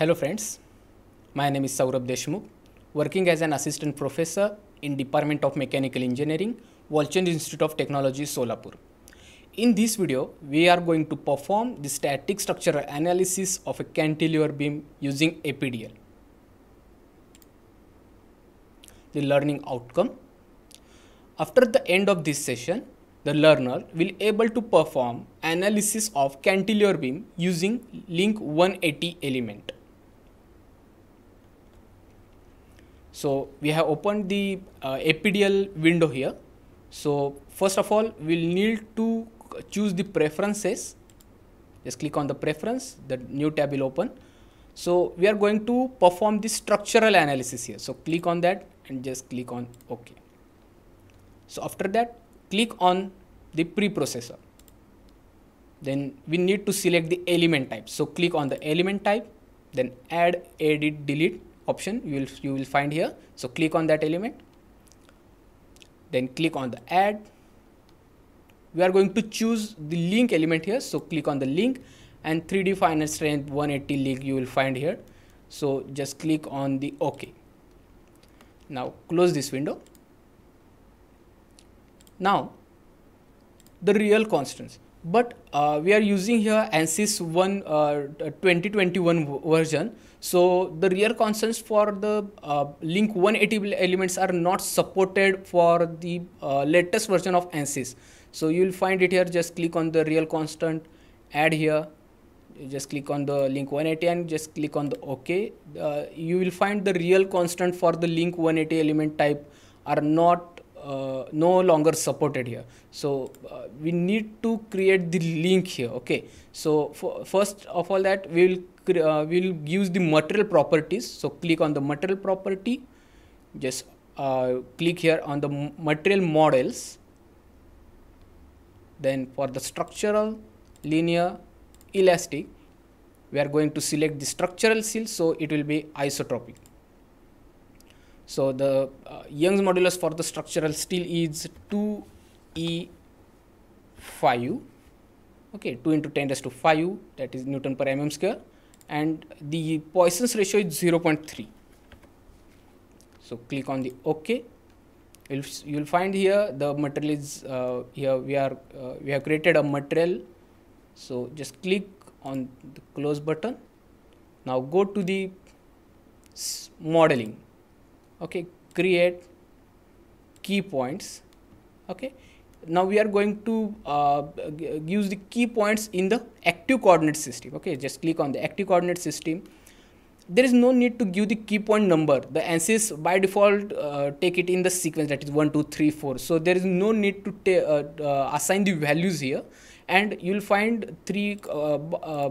Hello friends, my name is Saurabh Deshmukh, working as an assistant professor in Department of Mechanical Engineering, Walchand Institute of Technology, Solapur. In this video, we are going to perform the static structural analysis of a cantilever beam using APDL. The learning outcome. After the end of this session, the learner will able to perform analysis of cantilever beam using link 180 element. So we have opened the uh, APDL window here. So first of all, we'll need to choose the preferences. Just click on the preference, the new tab will open. So we are going to perform the structural analysis here. So click on that and just click on OK. So after that, click on the preprocessor. Then we need to select the element type. So click on the element type, then add, edit, delete option you will you will find here so click on that element then click on the add we are going to choose the link element here so click on the link and 3d final strength 180 link you will find here so just click on the ok now close this window now the real constants but uh, we are using here ANSYS 1 uh, 2021 version. So the real constants for the uh, link 180 elements are not supported for the uh, latest version of ANSYS. So you'll find it here, just click on the real constant, add here, just click on the link 180 and just click on the OK. Uh, you will find the real constant for the link 180 element type are not uh, no longer supported here so uh, we need to create the link here okay so for, first of all that we will uh, we will use the material properties so click on the material property just uh, click here on the material models then for the structural linear elastic we are going to select the structural seal so it will be isotropic so the uh, Young's modulus for the structural steel is 2E5, okay, 2 into 10 raised to 5, that is Newton per mm square, and the Poisson's ratio is 0 0.3. So click on the OK. You'll, you'll find here the material is uh, here we are uh, we have created a material. So just click on the close button. Now go to the modeling okay create key points okay now we are going to uh, use the key points in the active coordinate system okay just click on the active coordinate system there is no need to give the key point number the ANSYS by default uh, take it in the sequence that is 1 2 3 4 so there is no need to uh, uh, assign the values here and you'll find three uh, uh,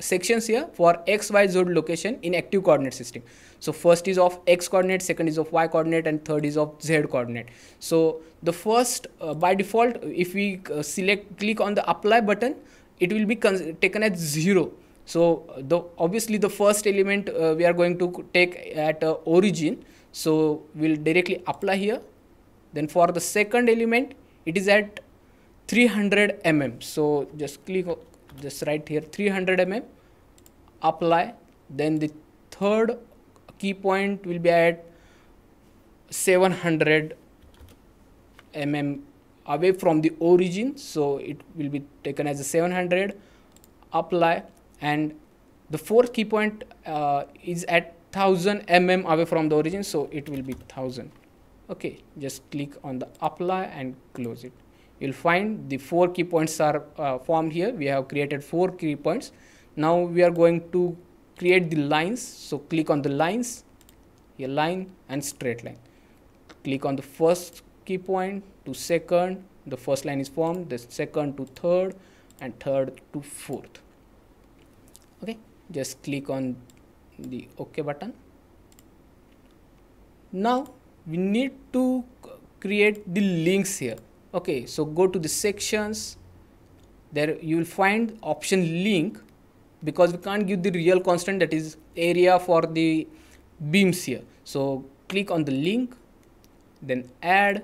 sections here for x, y, z location in active coordinate system. So first is of x coordinate, second is of y coordinate and third is of z coordinate. So the first uh, by default if we uh, select click on the apply button it will be taken as 0. So the obviously the first element uh, we are going to take at uh, origin. So we'll directly apply here. Then for the second element it is at 300 mm. So just click just write here 300 mm apply then the third key point will be at 700 mm away from the origin so it will be taken as a 700 apply and the fourth key point uh, is at 1000 mm away from the origin so it will be 1000 okay just click on the apply and close it You'll find the four key points are uh, formed here. We have created four key points. Now we are going to create the lines. So click on the lines, a line and straight line. Click on the first key point to second. The first line is formed. The second to third and third to fourth. Okay, just click on the OK button. Now we need to create the links here okay so go to the sections there you will find option link because we can't give the real constant that is area for the beams here so click on the link then add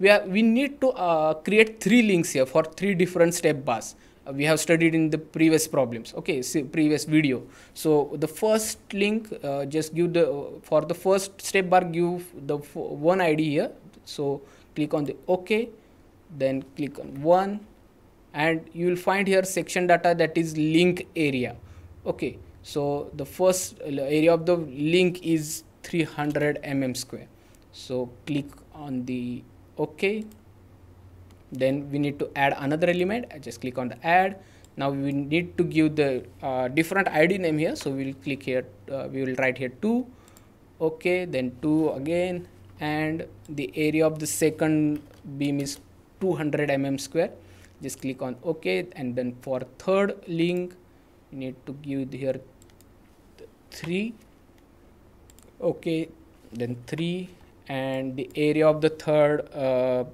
we are we need to uh, create three links here for three different step bars uh, we have studied in the previous problems okay see previous video so the first link uh, just give the for the first step bar give the one id here so click on the OK, then click on 1 and you will find here section data that is link area. Okay, so the first uh, area of the link is 300 mm square. So click on the OK. Then we need to add another element. I just click on the add now we need to give the uh, different id name here so we'll click here uh, we will write here 2 okay then 2 again and the area of the second beam is 200 mm square just click on ok and then for third link you need to give here 3 okay then 3 and the area of the third uh,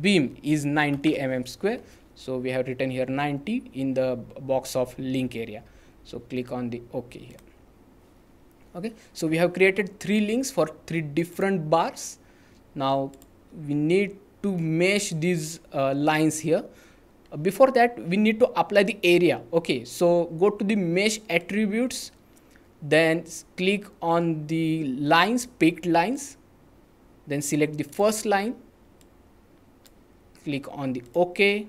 beam is 90 mm square so we have written here 90 in the box of link area so click on the ok here okay so we have created three links for three different bars now we need to mesh these uh, lines here uh, before that we need to apply the area okay so go to the mesh attributes then click on the lines picked lines then select the first line click on the ok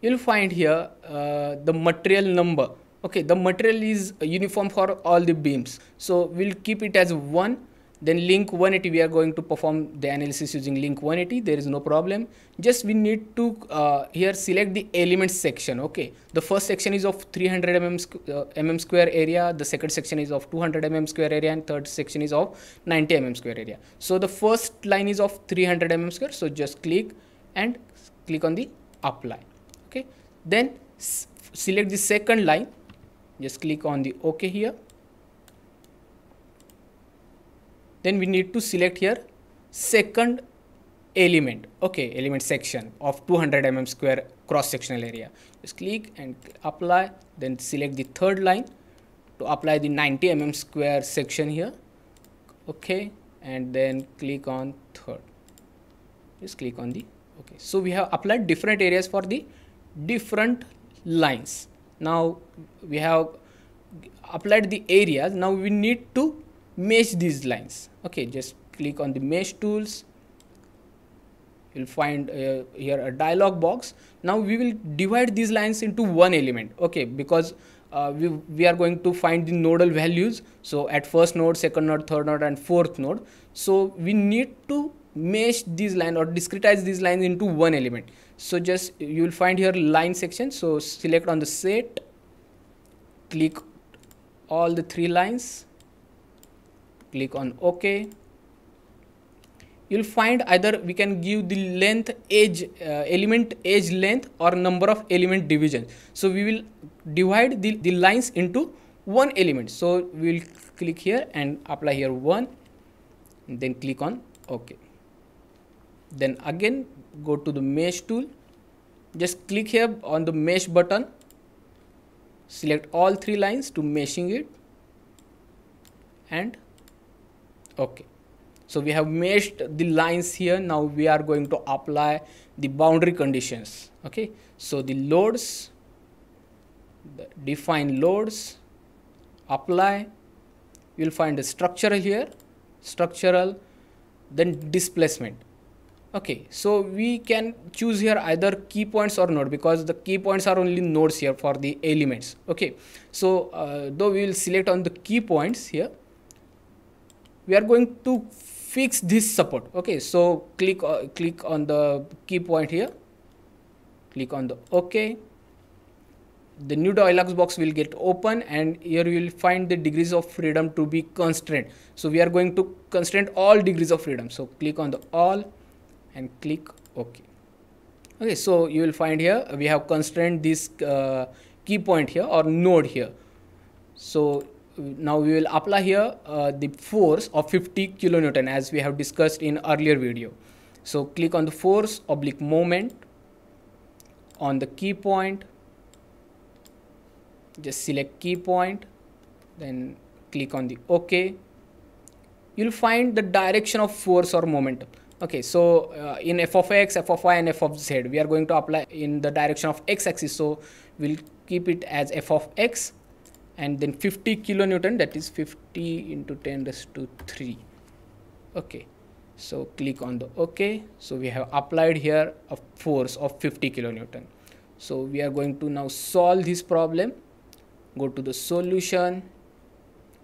you'll find here uh, the material number okay the material is uniform for all the beams so we'll keep it as 1 then link 180 we are going to perform the analysis using link 180 there is no problem just we need to uh, here select the elements section okay the first section is of 300 mm, uh, mm square area the second section is of 200 mm square area and third section is of 90 mm square area so the first line is of 300 mm square so just click and click on the apply okay then select the second line just click on the ok here then we need to select here second element okay element section of 200 mm square cross sectional area just click and apply then select the third line to apply the 90 mm square section here okay and then click on third just click on the okay so we have applied different areas for the different lines now we have applied the areas now we need to mesh these lines okay just click on the mesh tools you'll find uh, here a dialog box now we will divide these lines into one element okay because uh, we, we are going to find the nodal values so at first node second node third node and fourth node so we need to mesh these lines or discretize these lines into one element so just you will find here line section so select on the set click all the three lines click on ok you'll find either we can give the length edge uh, element edge length or number of element division so we will divide the, the lines into one element so we'll click here and apply here one then click on ok then again go to the mesh tool just click here on the mesh button select all three lines to meshing it and okay so we have meshed the lines here now we are going to apply the boundary conditions okay so the loads the define loads apply you'll find a structural here structural then displacement okay so we can choose here either key points or node because the key points are only nodes here for the elements okay so uh, though we will select on the key points here we are going to fix this support okay so click uh, click on the key point here click on the okay the new dialog box will get open and here you will find the degrees of freedom to be constrained so we are going to constrain all degrees of freedom so click on the all and click ok okay so you will find here we have constrained this uh, key point here or node here so now we will apply here uh, the force of 50 kilonewton as we have discussed in earlier video so click on the force oblique moment on the key point just select key point then click on the ok you'll find the direction of force or momentum Okay, so uh, in f of x, f of y and f of z, we are going to apply in the direction of x-axis. So we'll keep it as f of x and then 50 kilonewton that is 50 into 10 raised to 3. Okay, so click on the OK. So we have applied here a force of 50 kilonewton. So we are going to now solve this problem. Go to the solution,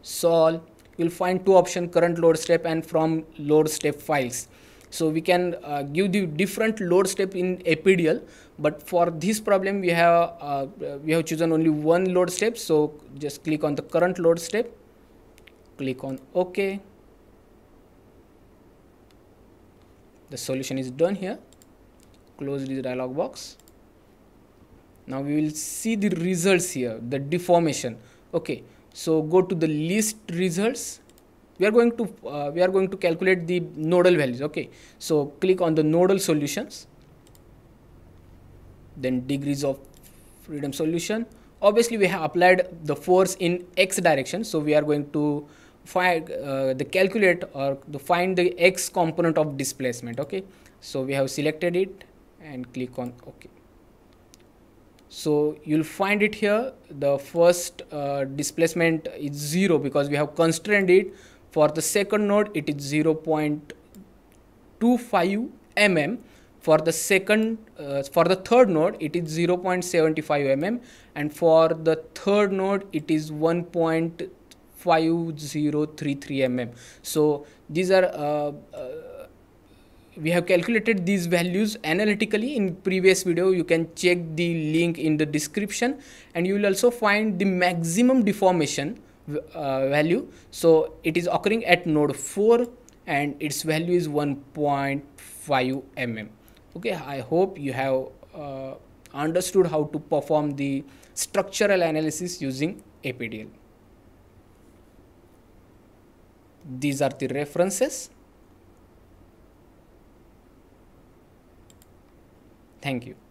solve. You'll find two option current load step and from load step files. So we can uh, give the different load step in APDL, but for this problem we have uh, we have chosen only one load step. So just click on the current load step, click on OK. The solution is done here. Close this dialog box. Now we will see the results here, the deformation. Okay, so go to the list results we are going to uh, we are going to calculate the nodal values okay so click on the nodal solutions then degrees of freedom solution obviously we have applied the force in x direction so we are going to find uh, the calculate or the find the x component of displacement okay so we have selected it and click on okay so you'll find it here the first uh, displacement is zero because we have constrained it for the second node, it is 0.25 mm. For the second, uh, for the third node, it is 0.75 mm, and for the third node, it is 1.5033 mm. So these are. Uh, uh, we have calculated these values analytically in previous video you can check the link in the description and you will also find the maximum deformation uh, value so it is occurring at node 4 and its value is 1.5 mm okay i hope you have uh, understood how to perform the structural analysis using apdl these are the references thank you